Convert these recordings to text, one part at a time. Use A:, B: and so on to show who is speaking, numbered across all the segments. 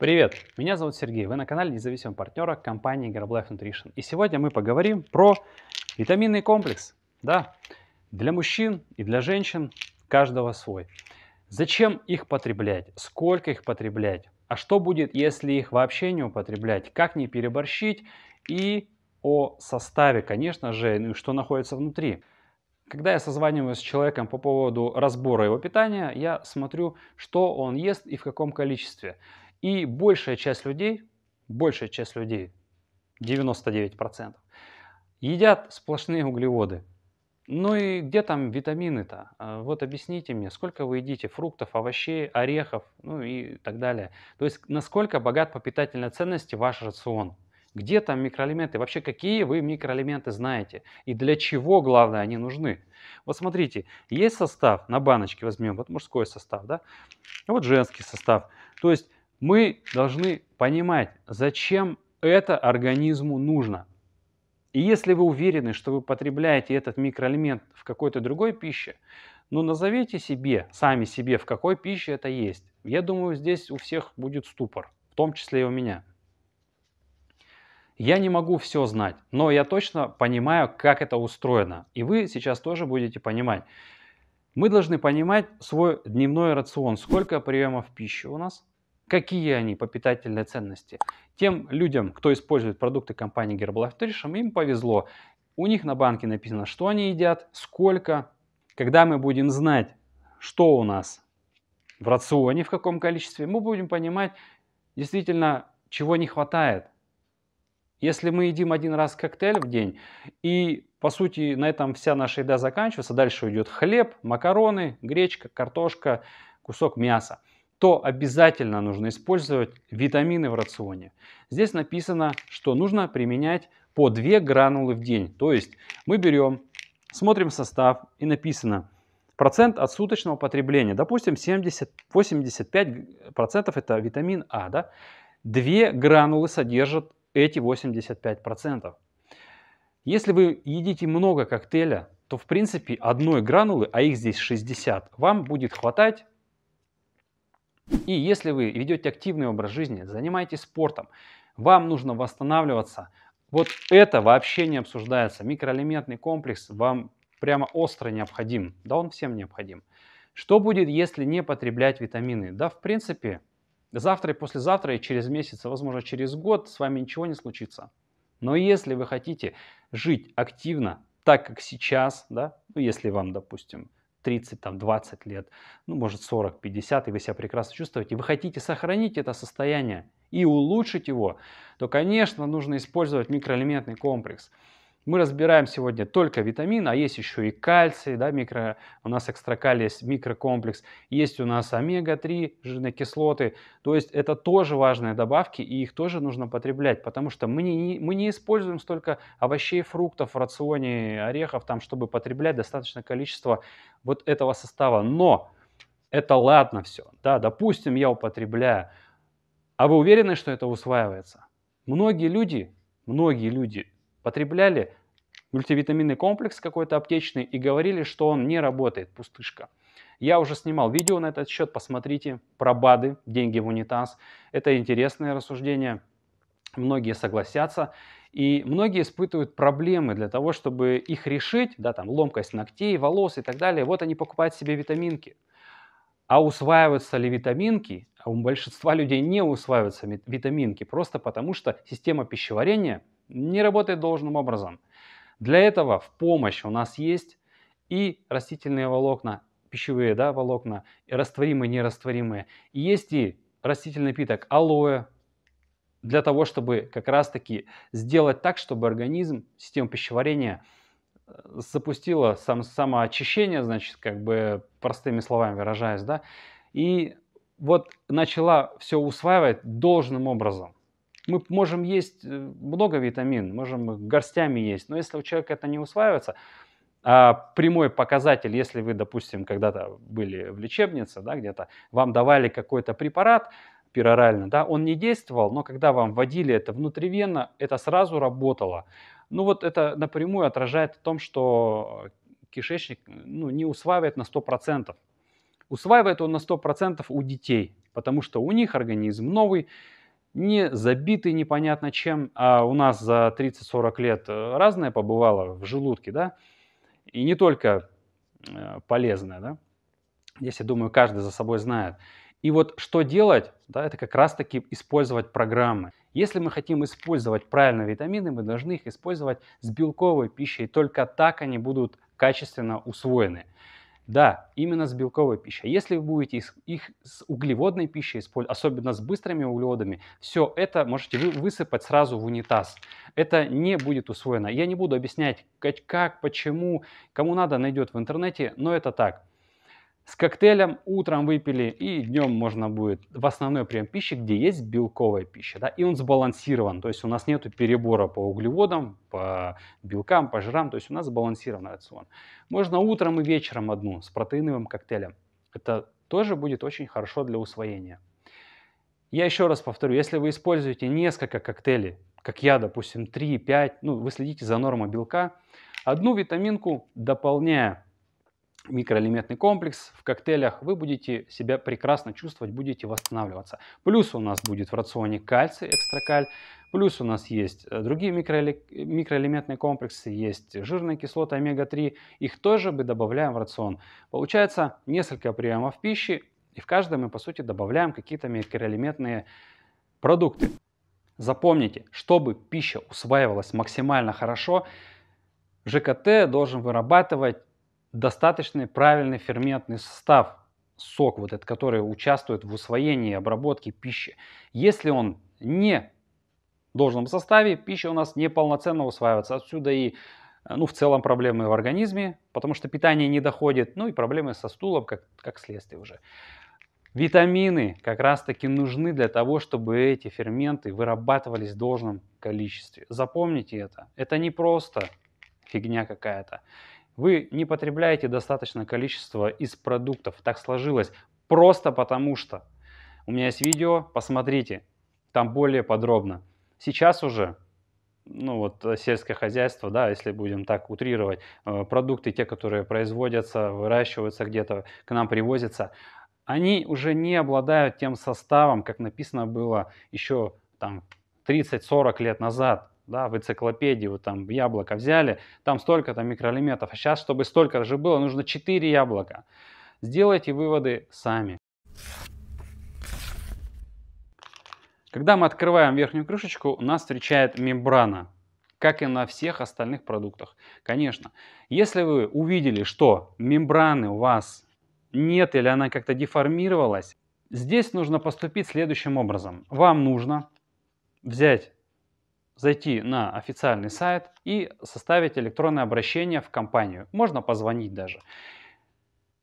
A: Привет, меня зовут Сергей, вы на канале независимого партнера компании Herbalife Nutrition. И сегодня мы поговорим про витаминный комплекс. Да, для мужчин и для женщин каждого свой. Зачем их потреблять, сколько их потреблять, а что будет, если их вообще не употреблять, как не переборщить и о составе, конечно же, ну и что находится внутри. Когда я созваниваюсь с человеком по поводу разбора его питания, я смотрю, что он ест и в каком количестве. И большая часть людей, большая часть людей, 99%, едят сплошные углеводы. Ну и где там витамины-то? А, вот объясните мне, сколько вы едите фруктов, овощей, орехов, ну и так далее. То есть насколько богат по питательной ценности ваш рацион? Где там микроэлементы? Вообще, какие вы микроэлементы знаете? И для чего, главное, они нужны? Вот смотрите, есть состав на баночке, возьмем, вот мужской состав, да? Вот женский состав. То есть мы должны понимать, зачем это организму нужно. И если вы уверены, что вы потребляете этот микроэлемент в какой-то другой пище, ну назовите себе, сами себе, в какой пище это есть. Я думаю, здесь у всех будет ступор, в том числе и у меня. Я не могу все знать, но я точно понимаю, как это устроено. И вы сейчас тоже будете понимать. Мы должны понимать свой дневной рацион, сколько приемов пищи у нас, Какие они по питательной ценности? Тем людям, кто использует продукты компании Herbalife Nutrition, им повезло. У них на банке написано, что они едят, сколько. Когда мы будем знать, что у нас в рационе, в каком количестве, мы будем понимать действительно, чего не хватает. Если мы едим один раз коктейль в день, и по сути на этом вся наша еда заканчивается, дальше идет хлеб, макароны, гречка, картошка, кусок мяса то обязательно нужно использовать витамины в рационе. Здесь написано, что нужно применять по 2 гранулы в день. То есть мы берем, смотрим состав и написано процент от суточного потребления. Допустим, 70-85% это витамин А. Да? 2 гранулы содержат эти 85%. Если вы едите много коктейля, то в принципе одной гранулы, а их здесь 60, вам будет хватать и если вы ведете активный образ жизни, занимаетесь спортом, вам нужно восстанавливаться, вот это вообще не обсуждается. Микроэлементный комплекс вам прямо остро необходим. Да он всем необходим. Что будет, если не потреблять витамины? Да, в принципе, завтра и послезавтра, и через месяц, а возможно через год с вами ничего не случится. Но если вы хотите жить активно, так как сейчас, да, ну, если вам, допустим, 30, там, 20 лет, ну, может, 40, 50, и вы себя прекрасно чувствуете, и вы хотите сохранить это состояние и улучшить его, то, конечно, нужно использовать микроэлементный комплекс. Мы разбираем сегодня только витамин, а есть еще и кальций, да, микро, у нас экстракалий есть микрокомплекс, есть у нас омега-3 жирные кислоты. То есть это тоже важные добавки, и их тоже нужно потреблять, потому что мы не, мы не используем столько овощей, фруктов в рационе, орехов, там, чтобы потреблять достаточное количество вот этого состава. Но это ладно все. Да, допустим, я употребляю. А вы уверены, что это усваивается? Многие люди, многие люди потребляли мультивитаминный комплекс какой-то аптечный и говорили, что он не работает, пустышка. Я уже снимал видео на этот счет, посмотрите, про БАДы, деньги в унитаз. Это интересное рассуждение, многие согласятся. И многие испытывают проблемы для того, чтобы их решить, да, там, ломкость ногтей, волос и так далее. Вот они покупают себе витаминки. А усваиваются ли витаминки? А у большинства людей не усваиваются витаминки, просто потому что система пищеварения – не работает должным образом. Для этого в помощь у нас есть и растительные волокна, пищевые да, волокна, и растворимые, нерастворимые. И есть и растительный питок алоэ, для того, чтобы как раз-таки сделать так, чтобы организм, система пищеварения э, запустила сам, самоочищение, значит, как бы простыми словами выражаясь, да, и вот начала все усваивать должным образом. Мы можем есть э, много витамин, можем горстями есть, но если у человека это не усваивается, а прямой показатель, если вы, допустим, когда-то были в лечебнице, да, где-то, вам давали какой-то препарат перорально, да, он не действовал, но когда вам вводили это внутривенно, это сразу работало. Ну вот это напрямую отражает о том, что кишечник ну, не усваивает на 100%. Усваивает он на 100% у детей, потому что у них организм новый, не забитый непонятно чем, а у нас за 30-40 лет э, разное побывало в желудке, да, и не только э, полезное, да. Если думаю, каждый за собой знает. И вот что делать, да, это как раз-таки использовать программы. Если мы хотим использовать правильно витамины, мы должны их использовать с белковой пищей, только так они будут качественно усвоены. Да, именно с белковой пищей. Если вы будете их с углеводной пищей использовать, особенно с быстрыми углеводами, все это можете вы высыпать сразу в унитаз. Это не будет усвоено. Я не буду объяснять, как, почему, кому надо, найдет в интернете, но это так. С коктейлем утром выпили и днем можно будет в основной прием пищи, где есть белковая пища, да, и он сбалансирован, то есть у нас нет перебора по углеводам, по белкам, по жирам, то есть у нас сбалансированный рацион. Можно утром и вечером одну с протеиновым коктейлем. Это тоже будет очень хорошо для усвоения. Я еще раз повторю, если вы используете несколько коктейлей, как я, допустим, 3-5, ну, вы следите за нормой белка, одну витаминку, дополняя микроэлементный комплекс в коктейлях, вы будете себя прекрасно чувствовать, будете восстанавливаться. Плюс у нас будет в рационе кальций, экстракаль, плюс у нас есть э, другие микроэле микроэлементные комплексы, есть жирные кислоты омега-3, их тоже мы добавляем в рацион. Получается несколько приемов пищи, и в каждом мы, по сути, добавляем какие-то микроэлементные продукты. Запомните, чтобы пища усваивалась максимально хорошо, ЖКТ должен вырабатывать достаточный правильный ферментный состав, сок вот этот, который участвует в усвоении и обработке пищи. Если он не в должном составе, пища у нас неполноценно усваивается. Отсюда и ну, в целом проблемы в организме, потому что питание не доходит, ну и проблемы со стулом как, как следствие уже. Витамины как раз таки нужны для того, чтобы эти ферменты вырабатывались в должном количестве. Запомните это. Это не просто фигня какая-то. Вы не потребляете достаточное количество из продуктов. Так сложилось. Просто потому что. У меня есть видео, посмотрите. Там более подробно. Сейчас уже ну вот э, сельское хозяйство, да, если будем так утрировать, э, продукты, те, которые производятся, выращиваются где-то, к нам привозятся, они уже не обладают тем составом, как написано было еще там 30-40 лет назад да, в энциклопедии, вот там яблоко взяли, там столько то микроэлементов. А сейчас, чтобы столько же было, нужно 4 яблока. Сделайте выводы сами. Когда мы открываем верхнюю крышечку, нас встречает мембрана, как и на всех остальных продуктах. Конечно, если вы увидели, что мембраны у вас нет или она как-то деформировалась, здесь нужно поступить следующим образом. Вам нужно взять зайти на официальный сайт и составить электронное обращение в компанию. Можно позвонить даже.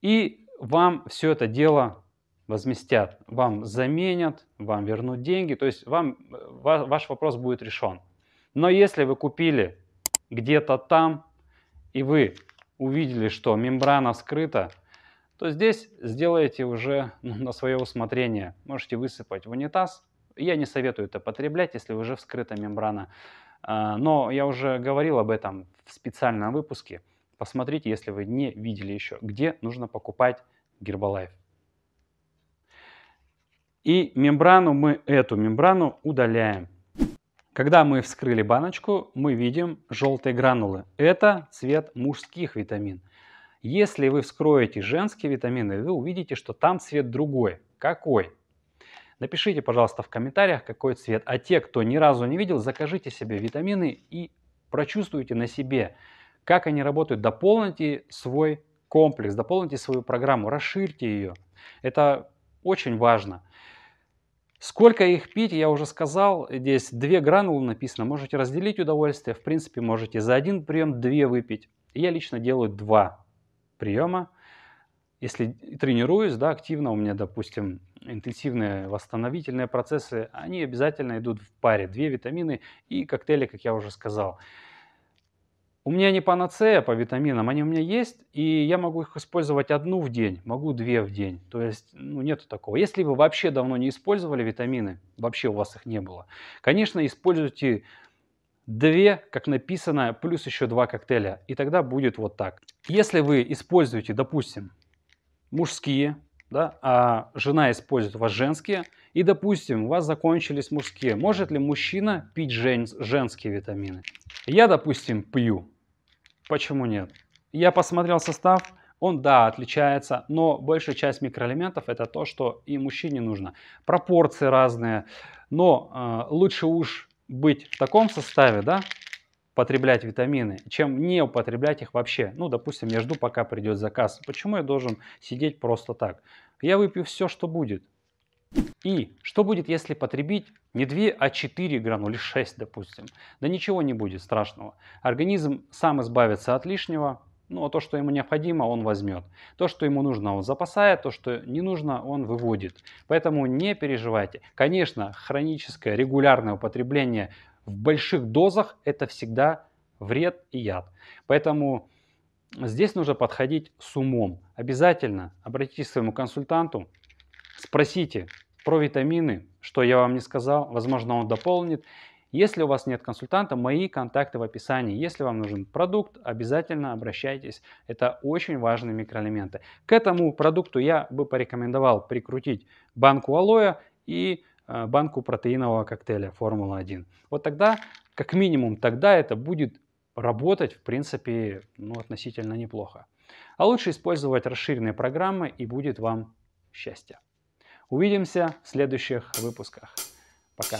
A: И вам все это дело возместят, вам заменят, вам вернут деньги, то есть вам, э, ваш вопрос будет решен. Но если вы купили где-то там, и вы увидели, что мембрана скрыта, то здесь сделаете уже ну, на свое усмотрение. Можете высыпать в унитаз, я не советую это потреблять, если уже вскрыта мембрана. А, но я уже говорил об этом в специальном выпуске. Посмотрите, если вы не видели еще, где нужно покупать Гербалайф. И мембрану мы, эту мембрану удаляем. Когда мы вскрыли баночку, мы видим желтые гранулы. Это цвет мужских витамин. Если вы вскроете женские витамины, вы увидите, что там цвет другой. Какой? Напишите, пожалуйста, в комментариях, какой цвет. А те, кто ни разу не видел, закажите себе витамины и прочувствуйте на себе, как они работают. Дополните свой комплекс, дополните свою программу, расширьте ее. Это очень важно. Сколько их пить, я уже сказал, здесь две гранулы написано, можете разделить удовольствие, в принципе, можете за один прием две выпить. Я лично делаю два приема, если тренируюсь, да, активно, у меня, допустим, интенсивные восстановительные процессы, они обязательно идут в паре. Две витамины и коктейли, как я уже сказал. У меня не панацея по витаминам, они у меня есть, и я могу их использовать одну в день, могу две в день. То есть ну, нету такого. Если вы вообще давно не использовали витамины, вообще у вас их не было, конечно, используйте две, как написано, плюс еще два коктейля, и тогда будет вот так. Если вы используете, допустим, мужские да, а жена использует у вас женские, и, допустим, у вас закончились мужские, может ли мужчина пить жен, женские витамины? Я, допустим, пью. Почему нет? Я посмотрел состав, он, да, отличается, но большая часть микроэлементов это то, что и мужчине нужно. Пропорции разные, но э, лучше уж быть в таком составе, да, потреблять витамины, чем не употреблять их вообще. Ну, допустим, я жду, пока придет заказ. Почему я должен сидеть просто так? Я выпью все, что будет. И что будет, если потребить не 2, а 4 гранули, ну, или 6, допустим? Да ничего не будет страшного. Организм сам избавится от лишнего, ну, а то, что ему необходимо, он возьмет. То, что ему нужно, он запасает, то, что не нужно, он выводит. Поэтому не переживайте. Конечно, хроническое регулярное употребление в больших дозах это всегда вред и яд. Поэтому здесь нужно подходить с умом. Обязательно обратитесь к своему консультанту, спросите про витамины, что я вам не сказал, возможно он дополнит. Если у вас нет консультанта, мои контакты в описании. Если вам нужен продукт, обязательно обращайтесь. Это очень важные микроэлементы. К этому продукту я бы порекомендовал прикрутить банку алоэ и Э, банку протеинового коктейля Формула-1. Вот тогда, как минимум, тогда это будет работать, в принципе, ну, относительно неплохо. А лучше использовать расширенные программы, и будет вам счастье. Увидимся в следующих выпусках. Пока.